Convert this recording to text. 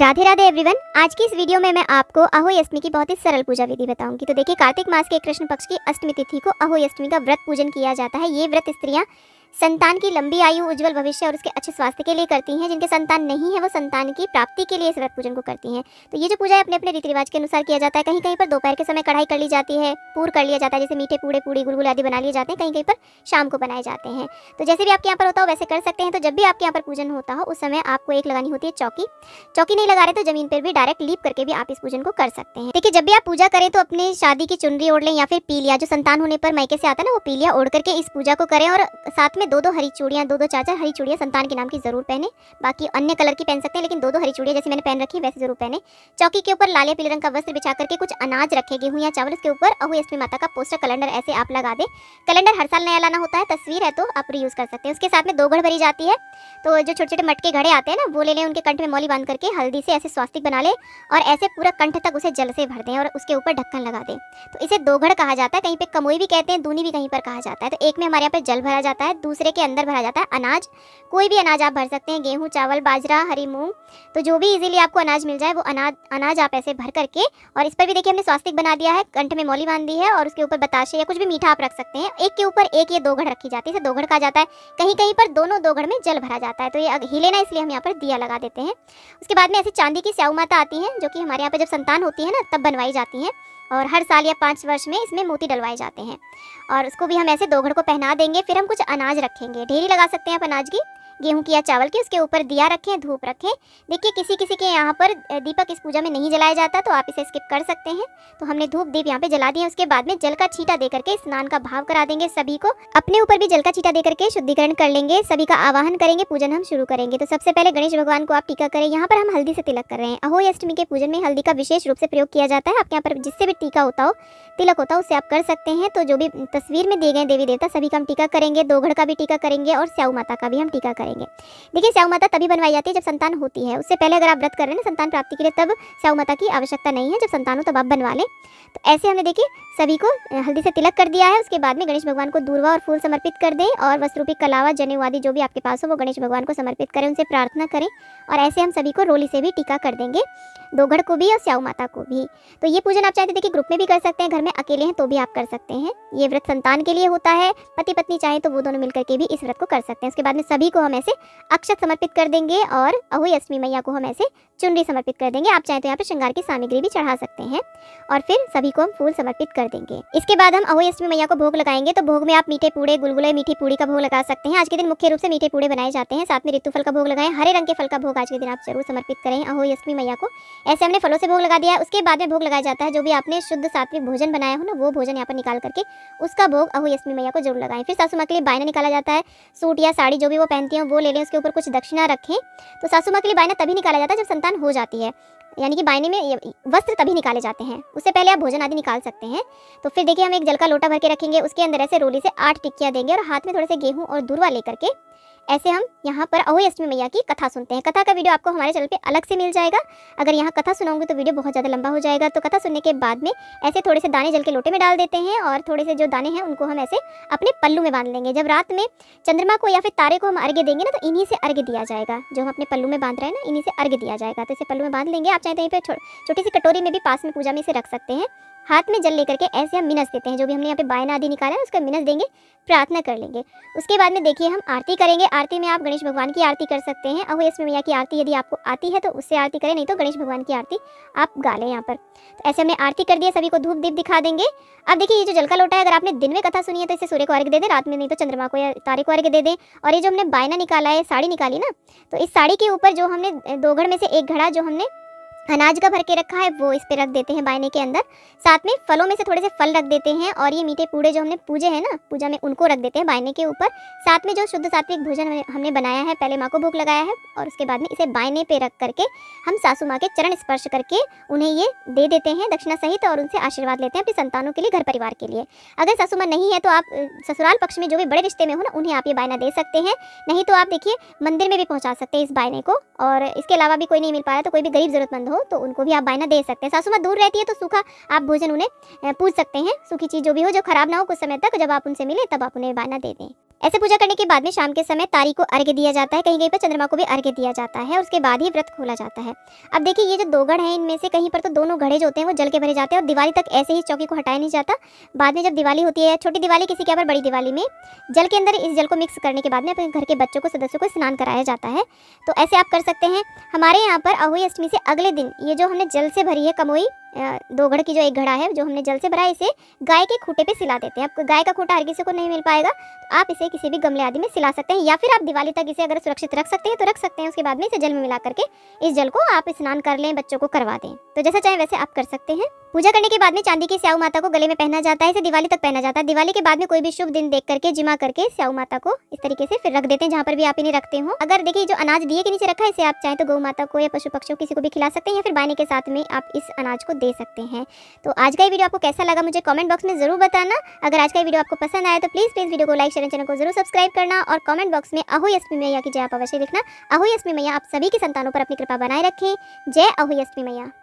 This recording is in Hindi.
राधे राधे एवरीवन आज की इस वीडियो में मैं आपको अहोई अष्टमी की बहुत ही सरल पूजा विधि बताऊंगी तो देखिए कार्तिक मास के कृष्ण पक्ष की अष्टमी तिथि को अहोई अष्टमी का व्रत पूजन किया जाता है ये व्रत स्त्रियां संतान की लंबी आयु उज्जवल भविष्य और उसके अच्छे स्वास्थ्य के लिए करती हैं जिनके संतान नहीं है वो संतान की प्राप्ति के लिए इस व्रत पूजन को करती हैं तो ये जो पूजा है अपने अपने रीति रिवाज के अनुसार किया जाता है कहीं कहीं पर दोपहर के समय कढ़ाई कर ली जाती है पूर कर लिया जाता है जैसे मीठे पूड़े पूड़ी गुलगुल आदि बना लिए जाते हैं कहीं कहीं पर शाम को बनाए जाते हैं तो जैसे भी आपके यहाँ पर होता हो वैसे कर सकते हैं तो जब भी आपके यहाँ पर पूजन होता हो उस समय आपको एक लगानी होती है चौकी चौकी नहीं लगा रहे तो जमीन पर भी डायरेक्ट लीप करके भी आप इस पूजन को कर सकते हैं देखिए जब भी आप पूजा करें तो अपनी शादी की चुनरी ओढ़ लें या फिर पीलिया जो संतान होने पर मैके से आता है ना वो पीलिया ओढ़ करके इस पूजा को करें और साथ इसमें दो दो हरी चूड़ियाँ दो दो चार चार हरी चूड़ियाँ संतान के नाम की ज़रूर पहने बाकी अन्य कलर की पहन सकते हैं लेकिन दो दो हरी चूड़ियाँ जैसे मैंने पहन रखी है वैसे जरूर पहने चौकी के ऊपर लाले पीले रंग का वस्त्र बिछा करके कुछ अनाज रखे गेहूँ या चावल के ऊपर अहू अष्टमी माता का पोस्टर कैलेंडर ऐसे आप लगा दें कैलेंडर हर साल नया लाना होता है तस्वीर है तो आप रीयूज़ कर सकते हैं उसके साथ में दो घड़ भरी जाती है तो जो छोटे छोटे मटके घड़े आते हैं ना वो ले लें उनके कंठ में मौली बांध करके हल्दी से ऐसे स्वास्तिक बना लें और ऐसे पूरा कंठ तक उसे जल से भर दें और उसके ऊपर ढक्कन लगा दें तो इसे दोघड़ कहा जाता है कहीं पर कमोई भी कहते हैं दूनी भी कहीं पर कहा जाता है तो एक में हमारे यहाँ पर जल भरा जाता है दूसरे के अंदर भरा जाता है अनाज कोई भी अनाज आप भर सकते हैं गेहूँ चावल बाजरा हरी मूंग तो जो भी ईजिली आपको अनाज मिल जाए वो अनाज अनाज आप ऐसे भर करके और इस पर भी देखिए हमने स्वास्तिक बना दिया है कंठ में मौली बांध दी है और उसके ऊपर बताशे या कुछ भी मीठा आप रख सकते हैं एक के ऊपर एक ये दो घड़ रखी जाती है इसे दो घड़ कहा जाता है कहीं कहीं पर दोनों दो घड़ में जल भर भरा जाता है तो ये हिले ना इसलिए हम यहाँ पर दिया लगा देते हैं उसके बाद में ऐसे चांदी की स्याऊ माता आती हैं जो कि हमारे यहाँ पर जब संतान होती है ना तब बनवाई जाती हैं और हर साल या पाँच वर्ष में इसमें मोती डलवाए जाते हैं और उसको भी हम ऐसे दोघड़ को पहना देंगे फिर हम कुछ अनाज रखेंगे ढेरी लगा सकते हैं आप अनाज की गेहूं की या चावल की उसके ऊपर दिया रखें धूप रखें देखिए किसी किसी के यहाँ पर दीपक इस पूजा में नहीं जलाया जाता तो आप इसे स्किप कर सकते हैं तो हमने धूप दीप यहाँ पे जला दिए उसके बाद में जल का छीटा दे करके स्नान का भाव करा देंगे सभी को अपने ऊपर भी जल का छीटा दे करके शुद्धिकरण कर लेंगे सभी का आवाहन करेंगे पूजन हम शुरू करेंगे तो सबसे पहले गणेश भगवान को आप टीका करें यहाँ पर हम हल्दी से तिलक कर रहे हैं अहो अष्टमी के पूजन में हल्दी का विशेष रूप से प्रयोग किया जाता है आपके यहाँ पर जिससे भी टीका होता हो तिलक होता है उससे आप कर सकते हैं तो जो भी तस्वीर में दिए गए देवी देवता सभी का हम टीका करेंगे दोघड़ का भी टीका करेंगे और स्याऊ माता का भी हम टीका करेंगे करेंगे देखिए स्याऊ माता तभी बनवाई जाती है जब संतान होती है उससे पहले अगर आप व्रत कर रहे हैं संतान प्राप्ति के लिए तब स्याऊ माता की आवश्यकता नहीं है जब संतान हो तब आप बनवा लें तो ऐसे हमने देखिए सभी को हल्दी से तिलक कर दिया है उसके बाद में गणेश भगवान को दूरवा और फूल समर्पित कर दें और वस्त्रूपी कलावा जनेऊ आदि जो भी आपके पास हो वो गणेश भगवान को समर्पित करें उनसे प्रार्थना करें और ऐसे हम सभी को रोली से भी टीका कर देंगे दोघड़ को भी और स्याऊ माता को भी तो ये पूजन आप चाहते देखिए ग्रुप में भी कर सकते हैं घर में अकेले हैं तो भी आप कर सकते हैं ये व्रत संतान के लिए होता है पति पत्नी चाहे तो वो दोनों मिलकर के भी इस व्रत को कर सकते हैं उसके बाद में सभी को हम ऐसे अक्षत समर्पित कर देंगे और अहो अष्टमी मैया को हम ऐसे चुनरी समर्पित कर देंगे आप चाहे तो यहाँ पर श्रृंगार की सामग्री भी चढ़ा सकते हैं और फिर सभी को हम फूल समर्पित कर देंगे इसके बाद हम अहो अष्टमी मैया को भोग लगाएंगे तो भोग में आप मीठे पूड़े गुलगुले मीठी पूड़ी का भोग लगा सकते हैं आज के दिन मुख्य रूप से मीठे पूड़े बनाए जाते हैं साथ में ऋतु फल का भोग लगाएं हरे रंग के फल का भोग आज के दिन आप जरूर समर्पित करें अहो अष्टमी मैया को ऐसे हमने फलों से भोग लगा दिया है उसके बाद में भोग लगाया जाता है जो भी आपने शुद्ध सात्विक भोजन बनाया हो ना वो भोजन यहाँ पर निकाल करके उसका भोग अहुयस्मी मैया को जरूर लगाएं फिर सासू माँ के लिए बायना निकाला जाता है सूट या साड़ी जो भी वो पहनती हैं वो ले लें उसके ऊपर कुछ दक्षिणा रखें तो सासू माँ के लिए बायना तभी निकाला जाता है जब संतान हो जाती है यानी कि बायने में वस्त्र तभी निकाले जाते हैं उससे पहले आप भोजन आदि निकाल सकते हैं तो फिर देखिए हम एक जल का लोटा भर के रखेंगे उसके अंदर ऐसे रोली से आठ टिक्कियाँ देंगे और हाथ में थोड़े से गेहूँ और दूरवा लेकर के ऐसे हम यहाँ पर अहोई अष्टमी मैया की कथा सुनते हैं कथा का वीडियो आपको हमारे चैनल पे अलग से मिल जाएगा अगर यहाँ कथा सुनाऊंगी तो वीडियो बहुत ज़्यादा लंबा हो जाएगा तो कथा सुनने के बाद में ऐसे थोड़े से दाने जल के लोटे में डाल देते हैं और थोड़े से जो दाने हैं उनको हम ऐसे अपने पल्लू में बांध लेंगे जब रात में चंद्रमा को या फिर तारे को हम अर्घ्य देंगे ना तो इन्हीं से अर्घ्य दिया जाएगा जो हम अपने पल्लू में बांध रहे हैं ना इन्हीं से अर्घ्य दिया जाएगा तो इसे पल्लू में बांध लेंगे आप चाहे तो यहीं पर छोटी सी कटोरी में भी पास में पूजा में इसे रख सकते हैं हाथ में जल लेकर के ऐसे हम मिनस देते हैं जो भी हमने यहाँ पे बायना आदि निकाला है उसका मिनस देंगे प्रार्थना कर लेंगे उसके बाद में देखिए हम आरती करेंगे आरती में आप गणेश भगवान की आरती कर सकते हैं अहो इसमें मैया की आरती यदि आपको आती है तो उससे आरती करें नहीं तो गणेश भगवान की आरती आप गा लें यहाँ पर तो ऐसे हमने आरती कर दिया सभी को धूप दीप दिखा देंगे अब देखिए ये जो जल का लोटा है अगर आपने दिन में कथा सुनी है तो इसे सूर्य को अर्घ दे दें रात में नहीं तो चंद्रमा को या तारे को अर्घ दे दें और ये जो हमने बायना निकाला है साड़ी निकाली ना तो इस साड़ी के ऊपर जो हमने दो घड़ में से एक घड़ा जो हमने अनाज का भर के रखा है वो इस पे रख देते हैं बायने के अंदर साथ में फलों में से थोड़े से फल रख देते हैं और ये मीठे पूड़े जो हमने पूजे हैं ना पूजा में उनको रख देते हैं बायने के ऊपर साथ में जो शुद्ध सात्विक भोजन हमने बनाया है पहले माँ को भूख लगाया है और उसके बाद में इसे बायने पे रख करके हम सासू माँ के चरण स्पर्श करके उन्हें ये दे देते हैं दक्षिणा सहित और उनसे आशीर्वाद लेते हैं अपने संतानों के लिए घर परिवार के लिए अगर सासू माँ नहीं है तो आप ससुराल पक्ष में जो भी बड़े रिश्ते में हो ना उन्हें आप ये बायना दे सकते हैं नहीं तो आप देखिए मंदिर में भी पहुँचा सकते हैं इस बायने को और इसके अलावा भी कोई नहीं मिल पाया तो कोई भी गरीब जरूरतमंद हो तो उनको भी आप बायना दे सकते हैं सासू माँ दूर रहती है तो सूखा आप भोजन उन्हें पूछ सकते हैं सूखी चीज़ जो भी हो जो खराब ना हो कुछ समय तक जब आप उनसे मिले तब आप उन्हें बायना दे दें ऐसे पूजा करने के बाद में शाम के समय तारी को अर्घ्य दिया जाता है कहीं कहीं पर चंद्रमा को भी अर्घ्य दिया जाता है उसके बाद ही व्रत खोला जाता है अब देखिए ये जो दो गढ़ हैं इनमें से कहीं पर तो दोनों घड़े जो होते हैं वो जल के भरे जाते हैं और दिवाली तक ऐसे ही चौकी को हटाया नहीं जाता बाद में जब दिवाली होती है छोटी दिवाली किसी के अब पर बड़ी दिवाली में जल के अंदर इस जल को मिक्स करने के बाद में अपने घर के बच्चों को सदस्यों को स्नान कराया जाता है तो ऐसे आप कर सकते हैं हमारे यहाँ पर अहोई अष्टमी से अगले दिन ये जो हमने जल से भरी है कमोई दो घड़ की जो एक घड़ा है जो हमने जल से भरा है इसे गाय के खूटे पे सिला देते हैं आपको गाय का खूटा हर किसी को नहीं मिल पाएगा तो आप इसे किसी भी गमले आदि में सिला सकते हैं या फिर आप दिवाली तक इसे अगर सुरक्षित रख सकते हैं तो रख सकते हैं उसके बाद में इसे जल में मिला करके इस जल को आप स्नान कर लें बच्चों को करवा दें तो जैसा चाहे वैसे आप कर सकते हैं पूजा करने के बाद में चांदी की स्याऊ माता को गले में पहना जाता है इसे दिवाली तक पहना जाता है दिवाली के बाद में कोई भी शुभ दिन देख करके जिमा करके स्याऊ माता को इस तरीके से फिर रख देते हैं जहाँ पर भी आप इन्हें रखते हो अगर देखिए जो अनाज दिए के नीचे रखा है इसे आप चाहे तो गौ माता को या पशु पक्षियों किसी को भी खिला सकते हैं या फिर बाने के साथ में आप इस अनाज को दे सकते हैं तो आज का वीडियो आपको कैसा लगा मुझे कॉमेंट बॉक्स में जरूर बताना अगर आज का वीडियो आपको पसंद आया तो प्लीज प्लीज वीडियो को लाइक शेयर चैनल को जरूर सब्सक्राइब करना और कमेंट बॉक्स में अहो यशमी मैया की जय आप अवश्य लिखना अहो यशमी मैया आप सभी के संतानों पर अपनी कृपा बनाए रखें जय अहो यशमी मैया